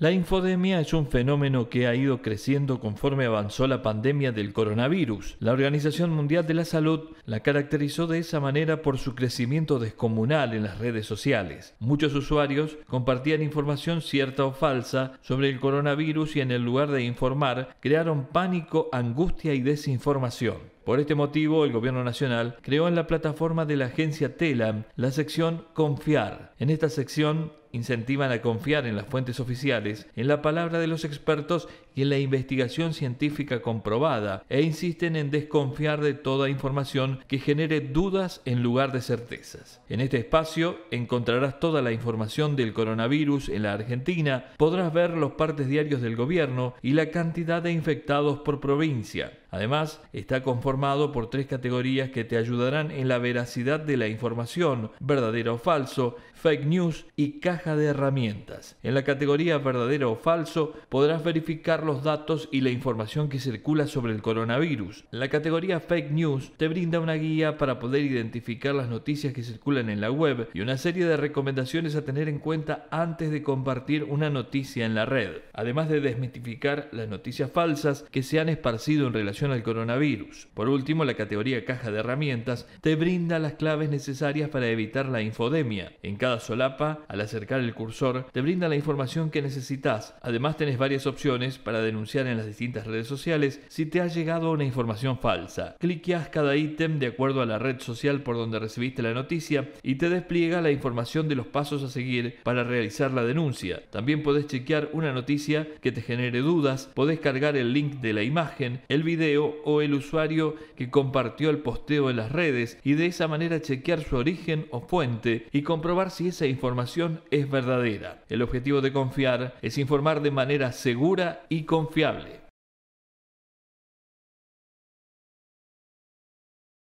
La infodemia es un fenómeno que ha ido creciendo conforme avanzó la pandemia del coronavirus. La Organización Mundial de la Salud la caracterizó de esa manera por su crecimiento descomunal en las redes sociales. Muchos usuarios compartían información cierta o falsa sobre el coronavirus y en el lugar de informar crearon pánico, angustia y desinformación. Por este motivo, el Gobierno Nacional creó en la plataforma de la agencia TELAM la sección Confiar. En esta sección incentivan a confiar en las fuentes oficiales, en la palabra de los expertos y en la investigación científica comprobada, e insisten en desconfiar de toda información que genere dudas en lugar de certezas. En este espacio encontrarás toda la información del coronavirus en la Argentina, podrás ver los partes diarios del gobierno y la cantidad de infectados por provincia. Además, está conformado formado por tres categorías que te ayudarán en la veracidad de la información, verdadero o falso, fake news y caja de herramientas. En la categoría verdadero o falso podrás verificar los datos y la información que circula sobre el coronavirus. La categoría fake news te brinda una guía para poder identificar las noticias que circulan en la web y una serie de recomendaciones a tener en cuenta antes de compartir una noticia en la red, además de desmitificar las noticias falsas que se han esparcido en relación al coronavirus. Por último, la categoría caja de herramientas te brinda las claves necesarias para evitar la infodemia. En cada solapa, al acercar el cursor, te brinda la información que necesitas. Además, tenés varias opciones para denunciar en las distintas redes sociales si te ha llegado una información falsa. Cliqueas cada ítem de acuerdo a la red social por donde recibiste la noticia y te despliega la información de los pasos a seguir para realizar la denuncia. También podés chequear una noticia que te genere dudas, podés cargar el link de la imagen, el video o el usuario que compartió el posteo en las redes y de esa manera chequear su origen o fuente y comprobar si esa información es verdadera. El objetivo de confiar es informar de manera segura y confiable.